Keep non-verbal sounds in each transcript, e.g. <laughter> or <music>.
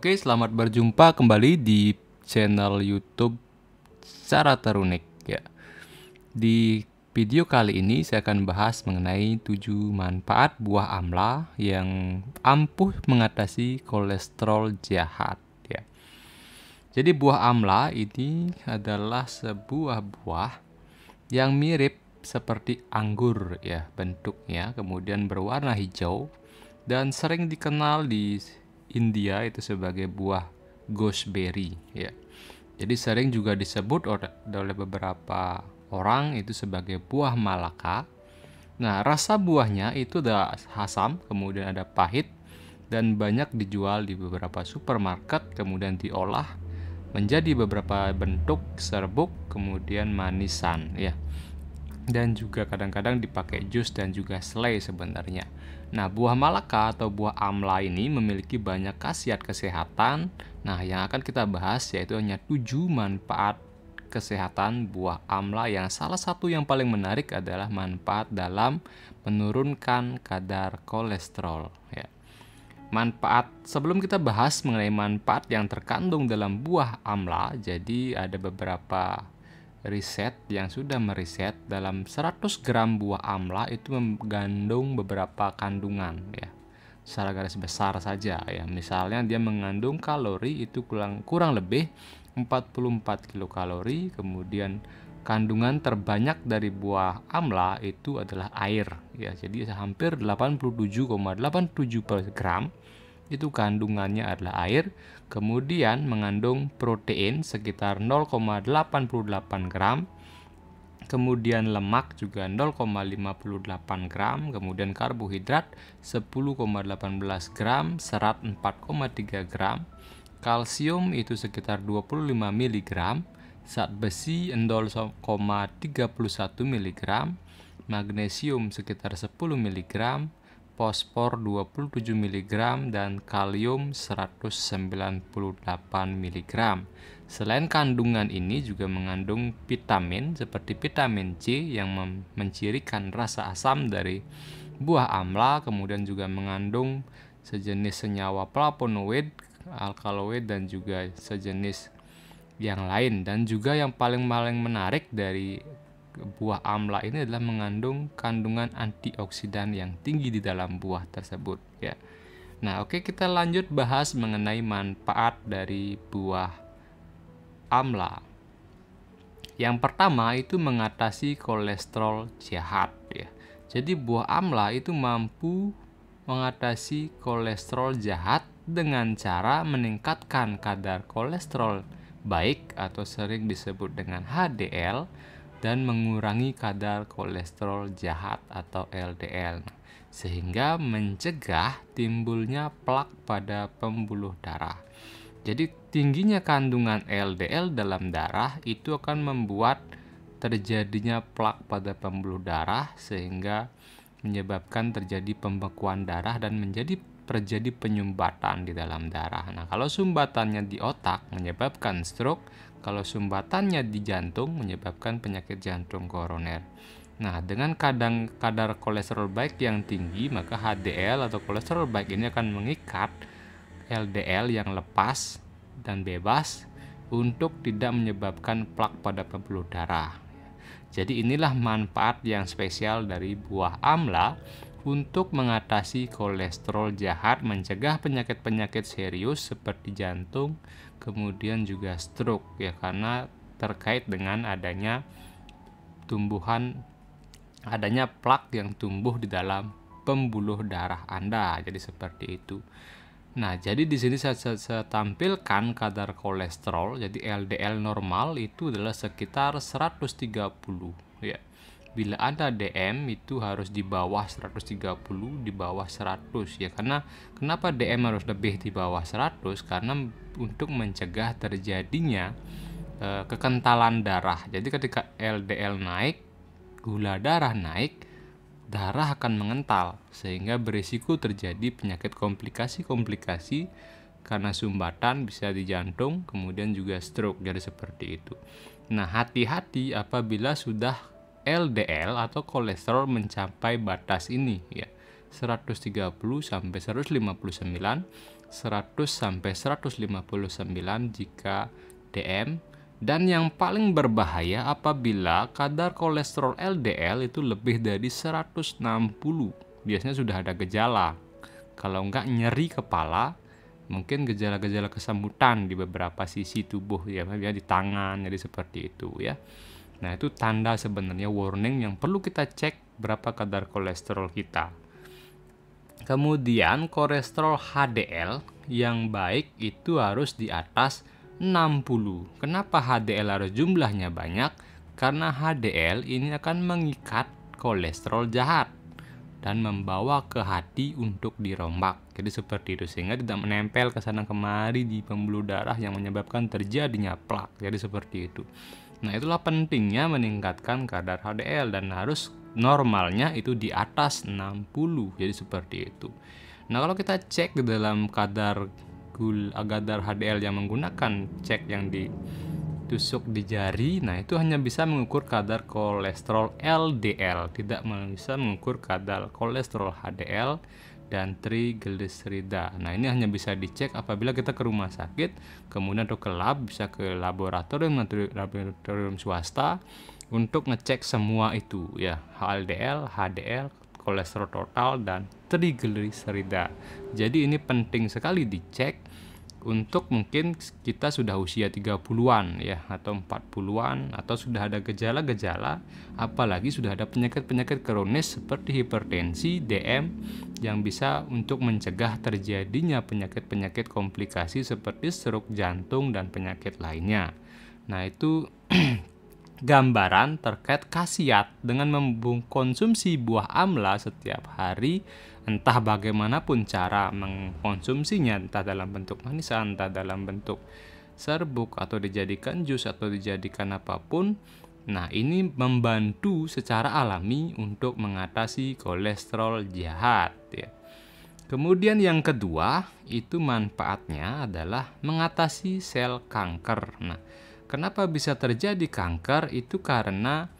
Oke, selamat berjumpa kembali di channel YouTube Cara Terunik ya. Di video kali ini saya akan bahas mengenai 7 manfaat buah amla yang ampuh mengatasi kolesterol jahat ya. Jadi buah amla ini adalah sebuah buah yang mirip seperti anggur ya bentuknya, kemudian berwarna hijau dan sering dikenal di India itu sebagai buah gooseberry ya. Jadi sering juga disebut oleh beberapa orang itu sebagai buah malaka. Nah, rasa buahnya itu ada asam, kemudian ada pahit dan banyak dijual di beberapa supermarket, kemudian diolah menjadi beberapa bentuk serbuk, kemudian manisan ya. Dan juga kadang-kadang dipakai jus dan juga selai sebenarnya. Nah, buah malaka atau buah amla ini memiliki banyak khasiat kesehatan. Nah, yang akan kita bahas yaitu hanya tujuh manfaat kesehatan buah amla yang salah satu yang paling menarik adalah manfaat dalam menurunkan kadar kolesterol ya. Manfaat sebelum kita bahas mengenai manfaat yang terkandung dalam buah amla, jadi ada beberapa riset yang sudah meriset dalam 100 gram buah amla itu mengandung beberapa kandungan ya secara garis besar saja ya misalnya dia mengandung kalori itu kurang kurang lebih 44 kilokalori kemudian kandungan terbanyak dari buah amla itu adalah air ya jadi hampir 87,87 ,87 gram itu kandungannya adalah air, kemudian mengandung protein sekitar 0,88 gram, kemudian lemak juga 0,58 gram, kemudian karbohidrat 10,18 gram, serat 4,3 gram, kalsium itu sekitar 25 mg, zat besi 0,31 mg, magnesium sekitar 10 mg, fosfor 27 mg dan kalium 198 mg. Selain kandungan ini juga mengandung vitamin seperti vitamin C yang mencirikan rasa asam dari buah amla, kemudian juga mengandung sejenis senyawa flavonoid, alkaloid dan juga sejenis yang lain dan juga yang paling paling menarik dari buah amla ini adalah mengandung kandungan antioksidan yang tinggi di dalam buah tersebut ya. Nah, oke okay, kita lanjut bahas mengenai manfaat dari buah amla. Yang pertama itu mengatasi kolesterol jahat ya. Jadi buah amla itu mampu mengatasi kolesterol jahat dengan cara meningkatkan kadar kolesterol baik atau sering disebut dengan HDL dan mengurangi kadar kolesterol jahat atau LDL sehingga mencegah timbulnya plak pada pembuluh darah. Jadi tingginya kandungan LDL dalam darah itu akan membuat terjadinya plak pada pembuluh darah sehingga menyebabkan terjadi pembekuan darah dan menjadi terjadi penyumbatan di dalam darah. Nah, kalau sumbatannya di otak menyebabkan stroke, kalau sumbatannya di jantung menyebabkan penyakit jantung koroner. Nah, dengan kadang kadar kolesterol baik yang tinggi, maka HDL atau kolesterol baik ini akan mengikat LDL yang lepas dan bebas untuk tidak menyebabkan plak pada pembuluh darah. Jadi inilah manfaat yang spesial dari buah amla untuk mengatasi kolesterol jahat, mencegah penyakit-penyakit serius seperti jantung, kemudian juga stroke ya karena terkait dengan adanya tumbuhan adanya plak yang tumbuh di dalam pembuluh darah Anda. Jadi seperti itu. Nah, jadi di sini saya, saya, saya tampilkan kadar kolesterol. Jadi LDL normal itu adalah sekitar 130 ya bila ada DM itu harus di bawah 130 di bawah 100 ya karena kenapa DM harus lebih di bawah 100 karena untuk mencegah terjadinya e, kekentalan darah jadi ketika LDL naik gula darah naik darah akan mengental sehingga berisiko terjadi penyakit komplikasi-komplikasi karena sumbatan bisa di jantung kemudian juga stroke jadi seperti itu nah hati-hati apabila sudah LDL atau kolesterol mencapai batas ini ya. 130 sampai 159, 100 sampai 159 jika DM dan yang paling berbahaya apabila kadar kolesterol LDL itu lebih dari 160. Biasanya sudah ada gejala. Kalau enggak nyeri kepala, mungkin gejala-gejala kesemutan di beberapa sisi tubuh ya, di tangan, jadi seperti itu ya. Nah, itu tanda sebenarnya warning yang perlu kita cek berapa kadar kolesterol kita. Kemudian kolesterol HDL yang baik itu harus di atas 60. Kenapa HDL harus jumlahnya banyak? Karena HDL ini akan mengikat kolesterol jahat dan membawa ke hati untuk dirombak. Jadi seperti itu sehingga tidak menempel ke sana kemari di pembuluh darah yang menyebabkan terjadinya plak. Jadi seperti itu. Nah, itulah pentingnya meningkatkan kadar HDL dan harus normalnya itu di atas 60. Jadi seperti itu. Nah, kalau kita cek di dalam kadar gula eh, kadar HDL yang menggunakan cek yang ditusuk di jari, nah itu hanya bisa mengukur kadar kolesterol LDL, tidak bisa mengukur kadar kolesterol HDL dan trigliserida. Nah, ini hanya bisa dicek apabila kita ke rumah sakit, kemudian atau ke lab, bisa ke laboratorium laboratorium swasta untuk ngecek semua itu ya, HDL, HDL, kolesterol total dan trigliserida. Jadi ini penting sekali dicek untuk mungkin kita sudah usia 30-an ya atau 40-an atau sudah ada gejala-gejala apalagi sudah ada penyakit-penyakit kronis seperti hipertensi, DM yang bisa untuk mencegah terjadinya penyakit-penyakit komplikasi seperti stroke jantung dan penyakit lainnya. Nah, itu <clears throat> gambaran terkait khasiat dengan mengkonsumsi buah amla setiap hari entah bagaimanapun cara mengkonsumsinya entah dalam bentuk manisan entah dalam bentuk serbuk atau dijadikan jus atau dijadikan apapun nah ini membantu secara alami untuk mengatasi kolesterol jahat ya kemudian yang kedua itu manfaatnya adalah mengatasi sel kanker nah Kenapa bisa terjadi kanker? Itu karena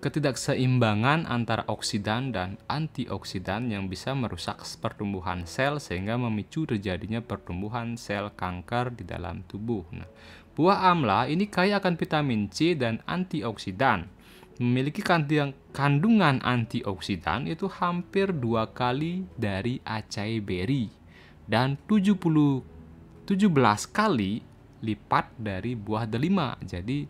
ketidakseimbangan antara oksidan dan antioksidan yang bisa merusak pertumbuhan sel sehingga memicu terjadinya pertumbuhan sel kanker di dalam tubuh. Nah, buah amla ini kaya akan vitamin C dan antioksidan. Memiliki kandungan antioksidan itu hampir dua kali dari acai beri dan 70 17 kali lipat dari buah delima. Jadi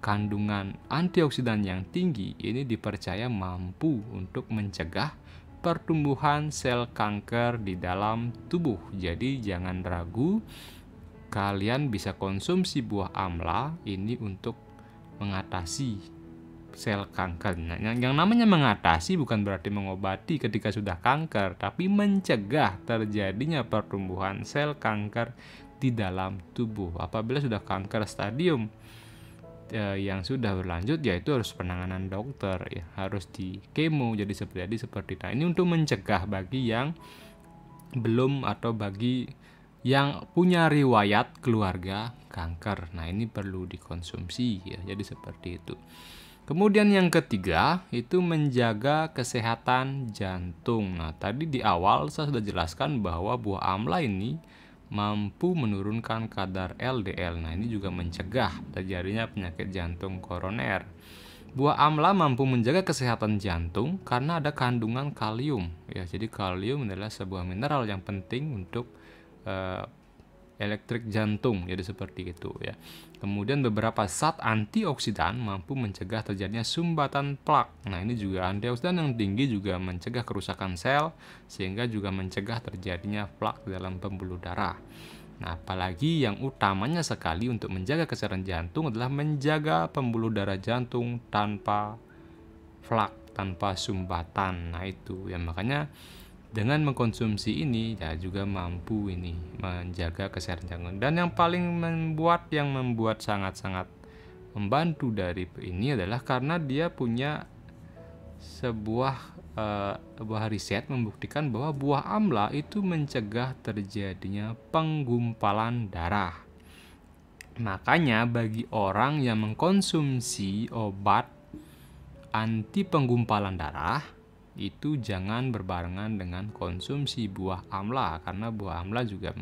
kandungan antioksidan yang tinggi ini dipercaya mampu untuk mencegah pertumbuhan sel kanker di dalam tubuh. Jadi jangan ragu kalian bisa konsumsi buah amla ini untuk mengatasi sel kanker. Nah, yang namanya mengatasi bukan berarti mengobati ketika sudah kanker, tapi mencegah terjadinya pertumbuhan sel kanker di dalam tubuh. Apabila sudah kanker stadium eh, yang sudah berlanjut yaitu harus penanganan dokter ya, harus di kemo jadi seperti jadi seperti nah ini untuk mencegah bagi yang belum atau bagi yang punya riwayat keluarga kanker. Nah, ini perlu dikonsumsi ya. Jadi seperti itu. Kemudian yang ketiga itu menjaga kesehatan jantung. Nah, tadi di awal saya sudah jelaskan bahwa buah amla ini mampu menurunkan kadar LDL. Nah, ini juga mencegah terjadinya penyakit jantung koroner. Buah amla mampu menjaga kesehatan jantung karena ada kandungan kalium. Ya, jadi kalium adalah sebuah mineral yang penting untuk e, elektrik jantung jadi seperti itu ya kemudian beberapa zat antioksidan mampu mencegah terjadinya sumbatan plak nah ini juga antioksidan yang tinggi juga mencegah kerusakan sel sehingga juga mencegah terjadinya plak dalam pembuluh darah Nah, apalagi yang utamanya sekali untuk menjaga kesehatan jantung adalah menjaga pembuluh darah jantung tanpa plak, tanpa sumbatan. Nah, itu ya makanya dengan mengkonsumsi ini ya juga mampu ini menjaga kesehatan jantung dan yang paling membuat yang membuat sangat-sangat membantu dari ini adalah karena dia punya sebuah eh, sebuah riset membuktikan bahwa buah amla itu mencegah terjadinya penggumpalan darah. Makanya bagi orang yang mengkonsumsi obat anti penggumpalan darah itu jangan berbarengan dengan konsumsi buah amla karena buah amla juga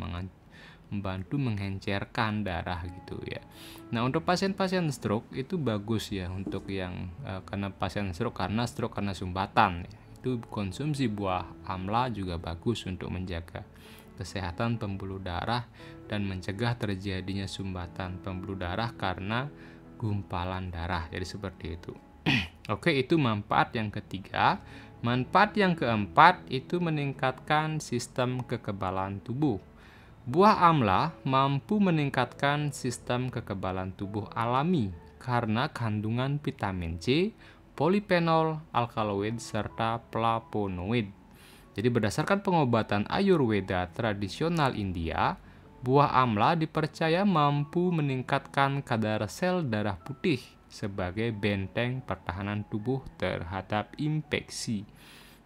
membantu mengencerkan darah gitu ya. Nah untuk pasien-pasien stroke itu bagus ya untuk yang e, eh, karena pasien stroke karena stroke karena sumbatan ya. itu konsumsi buah amla juga bagus untuk menjaga kesehatan pembuluh darah dan mencegah terjadinya sumbatan pembuluh darah karena gumpalan darah jadi seperti itu. <clears throat> Oke, itu manfaat yang ketiga. Manfaat yang keempat itu meningkatkan sistem kekebalan tubuh. Buah amla mampu meningkatkan sistem kekebalan tubuh alami karena kandungan vitamin C, polifenol, alkaloid, serta flavonoid. Jadi berdasarkan pengobatan Ayurveda tradisional India, buah amla dipercaya mampu meningkatkan kadar sel darah putih, sebagai benteng pertahanan tubuh terhadap infeksi.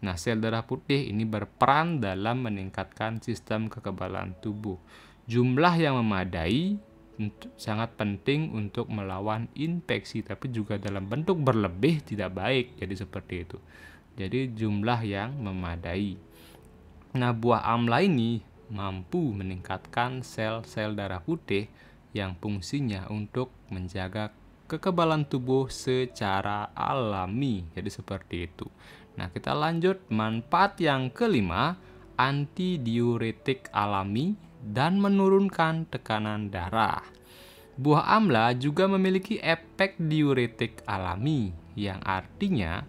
Nah, sel darah putih ini berperan dalam meningkatkan sistem kekebalan tubuh. Jumlah yang memadai sangat penting untuk melawan infeksi, tapi juga dalam bentuk berlebih tidak baik. Jadi seperti itu. Jadi jumlah yang memadai. Nah, buah amla ini mampu meningkatkan sel-sel darah putih yang fungsinya untuk menjaga kekebalan tubuh secara alami. Jadi seperti itu. Nah, kita lanjut manfaat yang kelima, anti diuretik alami dan menurunkan tekanan darah. Buah amla juga memiliki efek diuretik alami yang artinya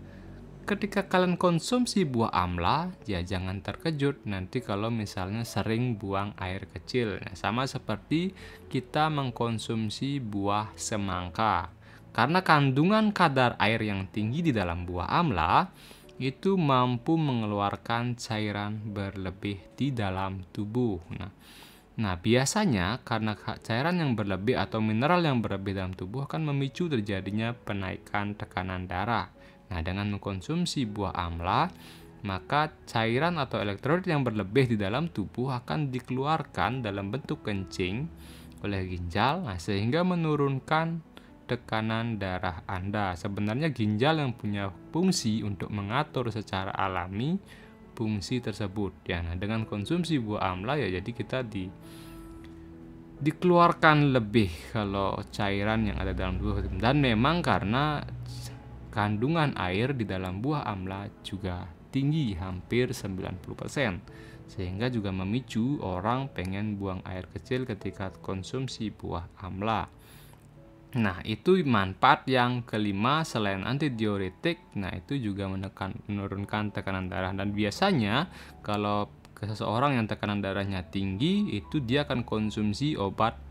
ketika kalian konsumsi buah amla, ya jangan terkejut nanti kalau misalnya sering buang air kecil. Nah, sama seperti kita mengkonsumsi buah semangka. Karena kandungan kadar air yang tinggi di dalam buah amla itu mampu mengeluarkan cairan berlebih di dalam tubuh. Nah, Nah, biasanya karena cairan yang berlebih atau mineral yang berlebih dalam tubuh akan memicu terjadinya penaikan tekanan darah. Nah, dengan mengkonsumsi buah amla, maka cairan atau elektrolit yang berlebih di dalam tubuh akan dikeluarkan dalam bentuk kencing oleh ginjal, nah, sehingga menurunkan tekanan darah Anda. Sebenarnya ginjal yang punya fungsi untuk mengatur secara alami fungsi tersebut. Ya, nah, dengan konsumsi buah amla ya jadi kita di dikeluarkan lebih kalau cairan yang ada dalam tubuh dan memang karena Kandungan air di dalam buah amla juga tinggi hampir 90% sehingga juga memicu orang pengen buang air kecil ketika konsumsi buah amla. Nah, itu manfaat yang kelima selain antidiuretik. Nah, itu juga menekan menurunkan tekanan darah dan biasanya kalau seseorang yang tekanan darahnya tinggi, itu dia akan konsumsi obat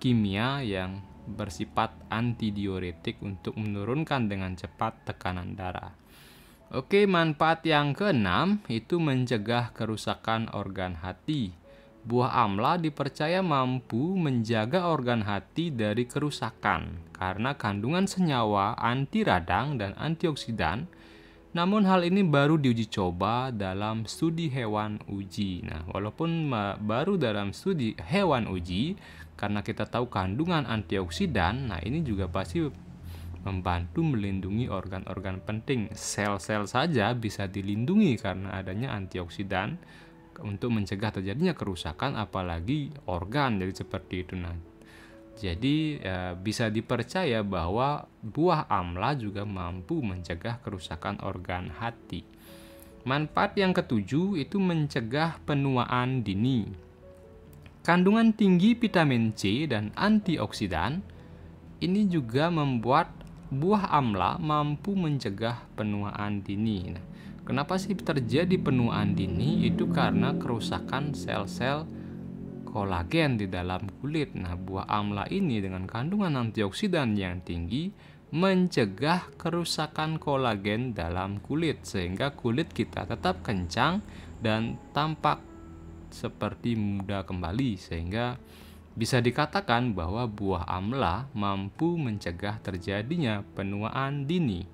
kimia yang bersifat antidiuretik untuk menurunkan dengan cepat tekanan darah. Oke, manfaat yang keenam itu mencegah kerusakan organ hati. Buah amla dipercaya mampu menjaga organ hati dari kerusakan karena kandungan senyawa anti radang dan antioksidan. Namun hal ini baru diuji coba dalam studi hewan uji. Nah, walaupun baru dalam studi hewan uji, karena kita tahu kandungan antioksidan nah ini juga pasti membantu melindungi organ-organ penting sel-sel saja bisa dilindungi karena adanya antioksidan untuk mencegah terjadinya kerusakan apalagi organ jadi seperti itu nah jadi e, bisa dipercaya bahwa buah amla juga mampu mencegah kerusakan organ hati. Manfaat yang ketujuh itu mencegah penuaan dini. Kandungan tinggi vitamin C dan antioksidan ini juga membuat buah amla mampu mencegah penuaan dini. Nah, kenapa sih terjadi penuaan dini? Itu karena kerusakan sel-sel kolagen di dalam kulit. Nah, buah amla ini dengan kandungan antioksidan yang tinggi mencegah kerusakan kolagen dalam kulit sehingga kulit kita tetap kencang dan tampak seperti muda kembali sehingga bisa dikatakan bahwa buah amla mampu mencegah terjadinya penuaan dini.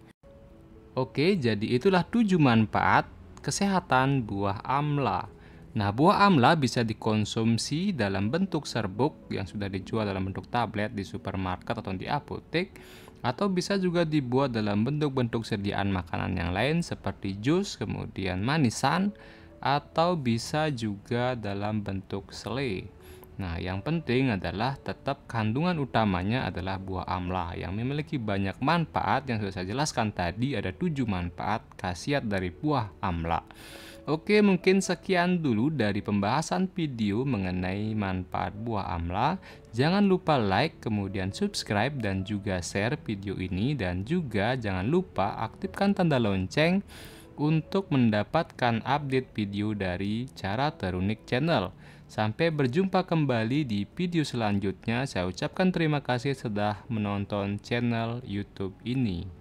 Oke, jadi itulah tujuh manfaat kesehatan buah amla. Nah, buah amla bisa dikonsumsi dalam bentuk serbuk yang sudah dijual dalam bentuk tablet di supermarket atau di apotek atau bisa juga dibuat dalam bentuk-bentuk sediaan makanan yang lain seperti jus, kemudian manisan, atau bisa juga dalam bentuk selai. Nah, yang penting adalah tetap kandungan utamanya adalah buah amla yang memiliki banyak manfaat yang sudah saya jelaskan tadi ada tujuh manfaat khasiat dari buah amla. Oke, mungkin sekian dulu dari pembahasan video mengenai manfaat buah amla. Jangan lupa like, kemudian subscribe dan juga share video ini dan juga jangan lupa aktifkan tanda lonceng untuk mendapatkan update video dari cara terunik channel. Sampai berjumpa kembali di video selanjutnya. Saya ucapkan terima kasih sudah menonton channel YouTube ini.